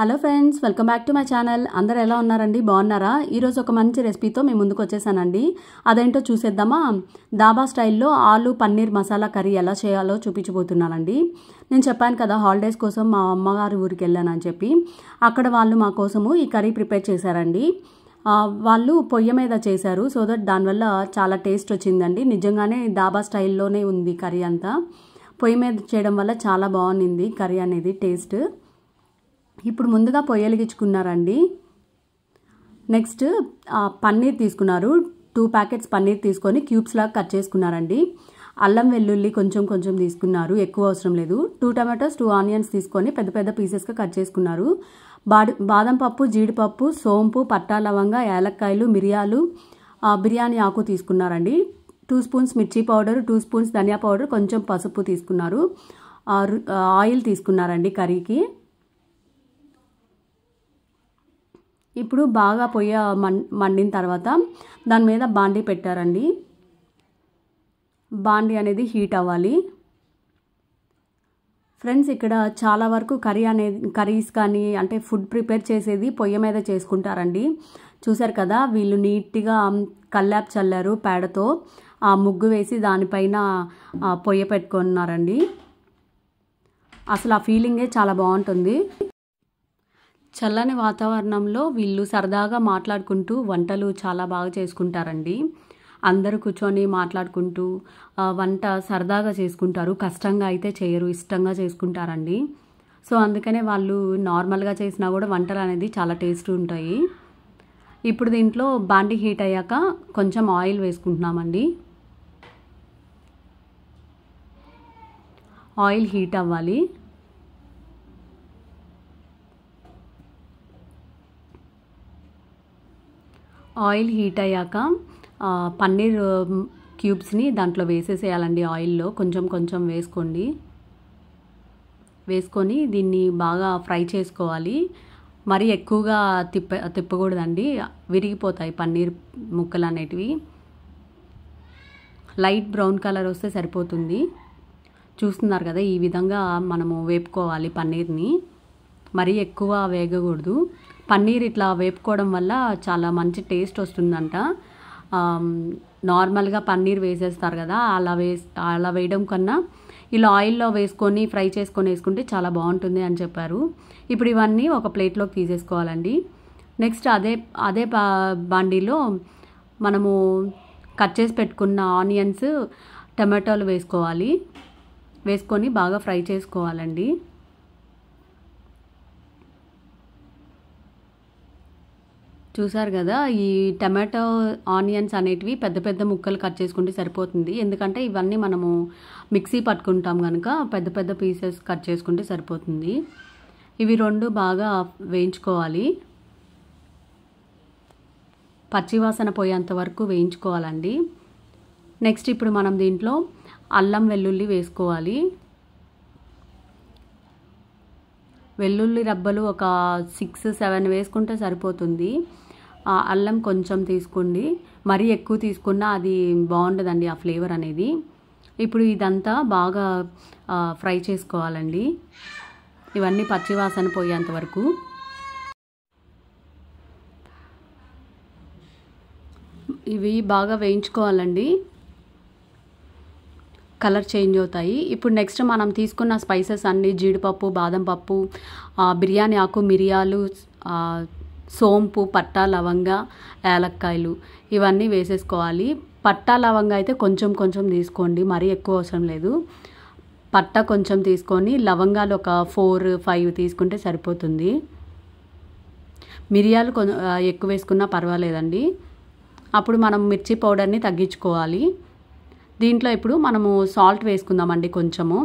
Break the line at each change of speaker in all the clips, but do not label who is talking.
hello friends welcome back to my channel అందరు ఎలా ఉన్నారండి బాగున్నారా ఈరోజు ఒక మంచి రెసిపీతో మేము ముందుకు వచ్చేసానండి అదేంటో చూసేద్దామా దాబా స్టైల్లో ఆలు పన్నీర్ మసాలా కర్రీ ఎలా చేయాలో చూపించబోతున్నానండి నేను చెప్పాను కదా హాలిడేస్ కోసం మా అమ్మగారి ఊరికి వెళ్ళానని చెప్పి అక్కడ వాళ్ళు మా కోసము ఈ కర్రీ ప్రిపేర్ చేశారండి వాళ్ళు పొయ్యి మీద చేశారు సో దట్ దానివల్ల చాలా టేస్ట్ వచ్చిందండి నిజంగానే దాబా స్టైల్లోనే ఉంది కర్రీ అంతా పొయ్యి మీద చేయడం వల్ల చాలా బాగుంది కర్రీ అనేది టేస్ట్ ఇప్పుడు ముందుగా పొయ్యలిగించుకున్నారండి నెక్స్ట్ పన్నీర్ తీసుకున్నారు టూ ప్యాకెట్స్ పన్నీర్ తీసుకొని క్యూబ్స్ లాగా కట్ చేసుకున్నారండి అల్లం వెల్లుల్లి కొంచెం కొంచెం తీసుకున్నారు ఎక్కువ అవసరం లేదు టూ టమాటోస్ టూ ఆనియన్స్ తీసుకొని పెద్ద పెద్ద పీసెస్గా కట్ చేసుకున్నారు బాదం పప్పు జీడిపప్పు సోంపు పట్టా లవంగా ఏలక్కాయలు మిరియాలు బిర్యానీ ఆకు తీసుకున్నారండి టూ స్పూన్స్ మిర్చి పౌడర్ టూ స్పూన్స్ ధనియా పౌడర్ కొంచెం పసుపు తీసుకున్నారు ఆయిల్ తీసుకున్నారండి కర్రీకి ఇప్పుడు బాగా పొయ్య మండిన తర్వాత దాని మీద బాండీ పెట్టారండి బాండీ అనేది హీట్ అవ్వాలి ఫ్రెండ్స్ ఇక్కడ చాలా వరకు కర్రీ అనేది కర్రీస్ కానీ అంటే ఫుడ్ ప్రిపేర్ చేసేది పొయ్య మీద చేసుకుంటారండి చూసారు కదా వీళ్ళు నీట్గా కల్లాప్ చల్లారు పేడతో ఆ ముగ్గు వేసి దానిపైన పొయ్య పెట్టుకున్నారండి అసలు ఆ ఫీలింగే చాలా బాగుంటుంది చల్లని వాతావరణంలో వీళ్ళు సరదాగా మాట్లాడుకుంటూ వంటలు చాలా బాగా చేసుకుంటారండి అందరూ కూర్చొని మాట్లాడుకుంటూ వంట సరదాగా చేసుకుంటారు కష్టంగా అయితే చేయరు ఇష్టంగా చేసుకుంటారండి సో అందుకనే వాళ్ళు నార్మల్గా చేసినా కూడా వంటలు అనేది చాలా టేస్ట్ ఉంటాయి ఇప్పుడు దీంట్లో బాండి హీట్ అయ్యాక కొంచెం ఆయిల్ వేసుకుంటున్నామండి ఆయిల్ హీట్ అవ్వాలి ఆయిల్ హీట్ అయ్యాక పన్నీర్ క్యూబ్స్ని దాంట్లో వేసేసేయాలండి ఆయిల్లో కొంచెం కొంచెం వేసుకోండి వేసుకొని దీన్ని బాగా ఫ్రై చేసుకోవాలి మరీ ఎక్కువగా తిప్ప తిప్పకూడదండి విరిగిపోతాయి పన్నీర్ ముక్కలు అనేటివి లైట్ బ్రౌన్ కలర్ వస్తే సరిపోతుంది చూస్తున్నారు కదా ఈ విధంగా మనము వేపుకోవాలి పన్నీర్ని మరీ ఎక్కువ వేగకూడదు పన్నీర్ ఇట్లా వేపుకోవడం వల్ల చాలా మంచి టేస్ట్ వస్తుందంట నార్మల్గా పన్నీర్ వేసేస్తారు కదా అలా వేస్ అలా వేయడం కన్నా ఇలా ఆయిల్లో వేసుకొని ఫ్రై చేసుకొని వేసుకుంటే చాలా బాగుంటుంది అని చెప్పారు ఇప్పుడు ఇవన్నీ ఒక ప్లేట్లోకి తీసేసుకోవాలండి నెక్స్ట్ అదే అదే బాండీలో మనము కట్ చేసి పెట్టుకున్న ఆనియన్స్ టమాటోలు వేసుకోవాలి వేసుకొని బాగా ఫ్రై చేసుకోవాలండి చూసారు కదా ఈ టమాటో ఆనియన్స్ అనేటివి పెద్ద పెద్ద ముక్కలు కట్ చేసుకుంటే సరిపోతుంది ఎందుకంటే ఇవన్నీ మనము మిక్సీ పట్టుకుంటాం కనుక పెద్ద పెద్ద పీసెస్ కట్ చేసుకుంటే సరిపోతుంది ఇవి రెండు బాగా వేయించుకోవాలి పచ్చివాసన పోయేంత వరకు వేయించుకోవాలండి నెక్స్ట్ ఇప్పుడు మనం దీంట్లో అల్లం వెల్లుల్లి వేసుకోవాలి వెల్లుల్లి రబ్బలు ఒక సిక్స్ సెవెన్ వేసుకుంటే సరిపోతుంది అల్లం కొంచెం తీసుకోండి మరీ ఎక్కువ తీసుకున్నా అది బాగుండదండి ఆ ఫ్లేవర్ అనేది ఇప్పుడు ఇదంతా బాగా ఫ్రై చేసుకోవాలండి ఇవన్నీ పచ్చివాసన పోయేంత వరకు ఇవి బాగా వేయించుకోవాలండి కలర్ చేంజ్ అవుతాయి ఇప్పుడు నెక్స్ట్ మనం తీసుకున్న స్పైసెస్ అన్నీ జీడిపప్పు బాదంపప్పు బిర్యానీ ఆకు మిరియాలు సోంపు పట్టా లవంగ యాలక్కాయలు ఇవన్నీ వేసేసుకోవాలి పట్టా లవంగ అయితే కొంచెం కొంచెం తీసుకోండి మరీ ఎక్కువ అవసరం లేదు పట్ట కొంచెం తీసుకొని లవంగాలు ఒక ఫోర్ ఫైవ్ తీసుకుంటే సరిపోతుంది మిరియాలు కొ ఎక్కువ వేసుకున్నా పర్వాలేదండి అప్పుడు మనం మిర్చి పౌడర్ని తగ్గించుకోవాలి దీంట్లో ఇప్పుడు మనము సాల్ట్ వేసుకుందామండి కొంచెము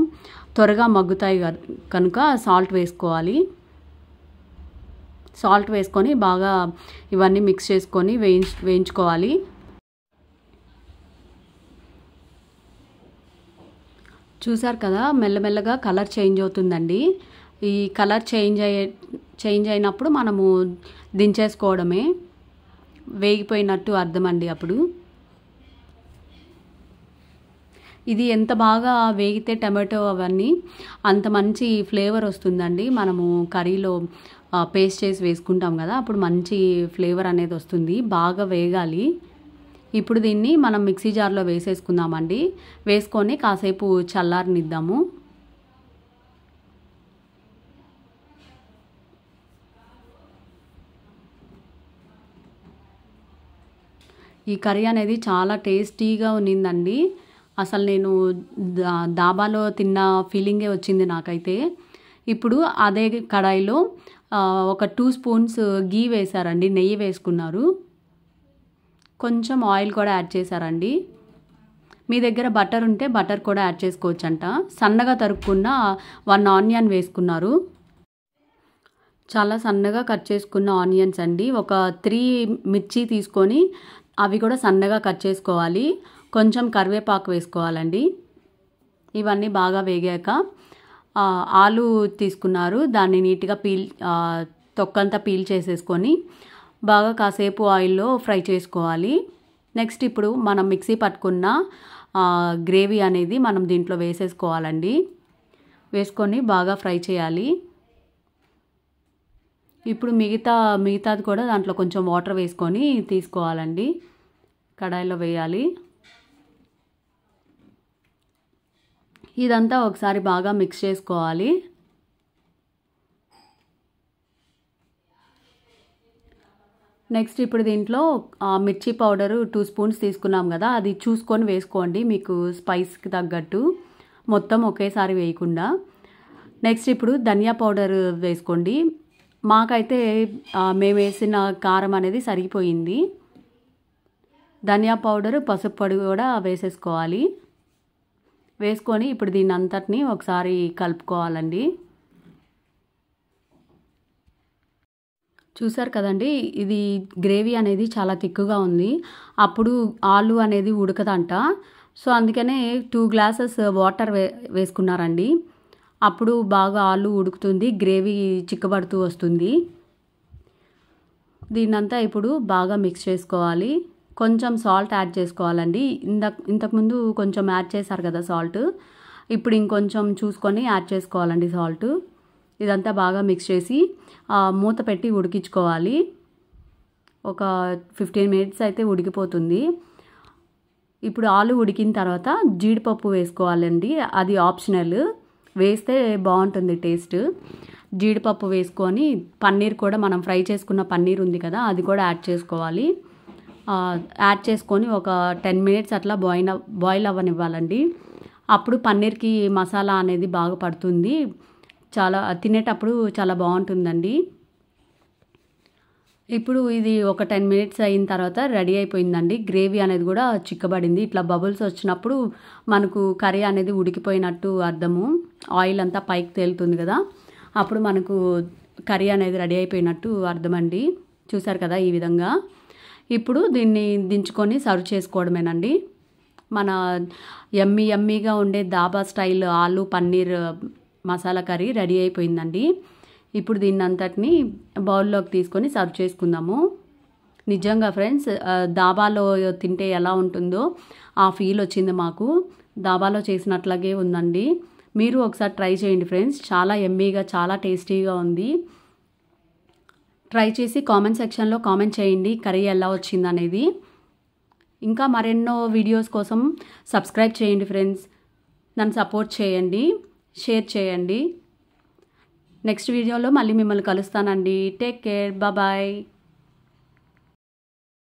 త్వరగా మగ్గుతాయి కనుక సాల్ట్ వేసుకోవాలి సాల్ట్ వేసుకొని బాగా ఇవన్నీ మిక్స్ చేసుకొని వేయించు వేయించుకోవాలి చూసారు కదా మెల్లమెల్లగా కలర్ చేంజ్ అవుతుందండి ఈ కలర్ చేంజ్ అయ్యే చేంజ్ అయినప్పుడు మనము దించేసుకోవడమే వేగిపోయినట్టు అర్థం అండి అప్పుడు ఇది ఎంత బాగా వేగితే టమాటో అవన్నీ అంత మంచి ఫ్లేవర్ వస్తుందండి మనము కర్రీలో పేస్ట్ చేసి వేసుకుంటాం కదా అప్పుడు మంచి ఫ్లేవర్ అనేది వస్తుంది బాగా వేగాలి ఇప్పుడు దీన్ని మనం మిక్సీ జార్లో వేసేసుకుందామండి వేసుకొని కాసేపు చల్లారనిద్దాము ఈ కర్రీ అనేది చాలా టేస్టీగా ఉన్నిందండి అసలు నేను దా దాబాలో తిన్న ఫీలింగే వచ్చింది నాకైతే ఇప్పుడు అదే కడాయిలో ఒక టూ స్పూన్స్ గీ వేశారండి నెయ్యి వేసుకున్నారు కొంచెం ఆయిల్ కూడా యాడ్ చేశారండి మీ దగ్గర బటర్ ఉంటే బటర్ కూడా యాడ్ చేసుకోవచ్చంట సన్నగా తరుక్కున్న వన్ ఆనియన్ వేసుకున్నారు చాలా సన్నగా కట్ చేసుకున్న ఆనియన్స్ అండి ఒక త్రీ మిర్చి తీసుకొని అవి కూడా సన్నగా కట్ చేసుకోవాలి కొంచెం కరివేపాకు వేసుకోవాలండి ఇవన్నీ బాగా వేగాక ఆలు తీసుకున్నారు దాన్ని నీట్గా పీల్ తొక్కంతా పీల్ చేసేసుకొని బాగా కాసేపు ఆయిల్లో ఫ్రై చేసుకోవాలి నెక్స్ట్ ఇప్పుడు మనం మిక్సీ పట్టుకున్న గ్రేవీ అనేది మనం దీంట్లో వేసేసుకోవాలండి వేసుకొని బాగా ఫ్రై చేయాలి ఇప్పుడు మిగతా మిగతాది కూడా దాంట్లో కొంచెం వాటర్ వేసుకొని తీసుకోవాలండి కడాయిలో వేయాలి ఇదంతా ఒకసారి బాగా మిక్స్ చేసుకోవాలి నెక్స్ట్ ఇప్పుడు దీంట్లో మిర్చి పౌడరు టూ స్పూన్స్ తీసుకున్నాం కదా అది చూసుకొని వేసుకోండి మీకు స్పైస్కి తగ్గట్టు మొత్తం ఒకేసారి వేయకుండా నెక్స్ట్ ఇప్పుడు ధనియా పౌడర్ వేసుకోండి మాకైతే మేము వేసిన కారం అనేది సరిగిపోయింది ధనియా పౌడరు పసుపు పొడి కూడా వేసేసుకోవాలి వేసుకొని ఇప్పుడు దీన్ని అంతటిని ఒకసారి కలుపుకోవాలండి చూసారు కదండి ఇది గ్రేవీ అనేది చాలా తిక్కుగా ఉంది అప్పుడు ఆలు అనేది ఉడకదంట సో అందుకనే టూ గ్లాసెస్ వాటర్ వే వేసుకున్నారండి అప్పుడు బాగా ఆలు ఉడుకుతుంది గ్రేవీ చిక్కబడుతూ వస్తుంది దీన్నంతా ఇప్పుడు బాగా మిక్స్ చేసుకోవాలి కొంచెం సాల్ట్ యాడ్ చేసుకోవాలండి ఇందాక ఇంతకుముందు కొంచెం యాడ్ చేశారు కదా సాల్ట్ ఇప్పుడు ఇంకొంచెం చూసుకొని యాడ్ చేసుకోవాలండి సాల్ట్ ఇదంతా బాగా మిక్స్ చేసి మూత పెట్టి ఉడికించుకోవాలి ఒక ఫిఫ్టీన్ మినిట్స్ అయితే ఉడికిపోతుంది ఇప్పుడు ఆలు ఉడికిన తర్వాత జీడిపప్పు వేసుకోవాలండి అది ఆప్షనల్ వేస్తే బాగుంటుంది టేస్ట్ జీడిపప్పు వేసుకొని పన్నీర్ కూడా మనం ఫ్రై చేసుకున్న పన్నీర్ ఉంది కదా అది కూడా యాడ్ చేసుకోవాలి యాడ్ చేసుకొని ఒక టెన్ మినిట్స్ అట్లా బాయిల్ బాయిల్ అవ్వనివ్వాలండి అప్పుడు పన్నీర్కి మసాలా అనేది బాగా పడుతుంది చాలా తినేటప్పుడు చాలా బాగుంటుందండి ఇప్పుడు ఇది ఒక టెన్ మినిట్స్ అయిన తర్వాత రెడీ అయిపోయిందండి గ్రేవీ అనేది కూడా చిక్కబడింది ఇట్లా బబుల్స్ వచ్చినప్పుడు మనకు కర్రీ అనేది ఉడికిపోయినట్టు అర్థము ఆయిల్ అంతా పైకి తేలుతుంది కదా అప్పుడు మనకు కర్రీ అనేది రెడీ అయిపోయినట్టు అర్థమండి చూసారు కదా ఈ విధంగా ఇప్పుడు దీన్ని దించుకొని సర్వ్ చేసుకోవడమేనండి మన ఎమ్మి ఎమ్మిగా ఉండే దాబా స్టైల్ ఆలు పన్నీర్ మసాలా కర్రీ రెడీ అయిపోయిందండి ఇప్పుడు దీన్ని అంతటిని బౌల్లోకి తీసుకొని సర్వ్ చేసుకుందాము నిజంగా ఫ్రెండ్స్ దాబాలో తింటే ఎలా ఉంటుందో ఆ ఫీల్ వచ్చింది మాకు దాబాలో చేసినట్లాగే ఉందండి మీరు ఒకసారి ట్రై చేయండి ఫ్రెండ్స్ చాలా ఎమ్మీగా చాలా టేస్టీగా ఉంది ట్రై చేసి కామెంట్ సెక్షన్లో కామెంట్ చేయండి కర్రీ ఎలా వచ్చిందనేది ఇంకా మరెన్నో వీడియోస్ కోసం సబ్స్క్రైబ్ చేయండి ఫ్రెండ్స్ నన్ను సపోర్ట్ చేయండి షేర్ చేయండి నెక్స్ట్ వీడియోలో మళ్ళీ మిమ్మల్ని కలుస్తానండి టేక్ కేర్ బాయ్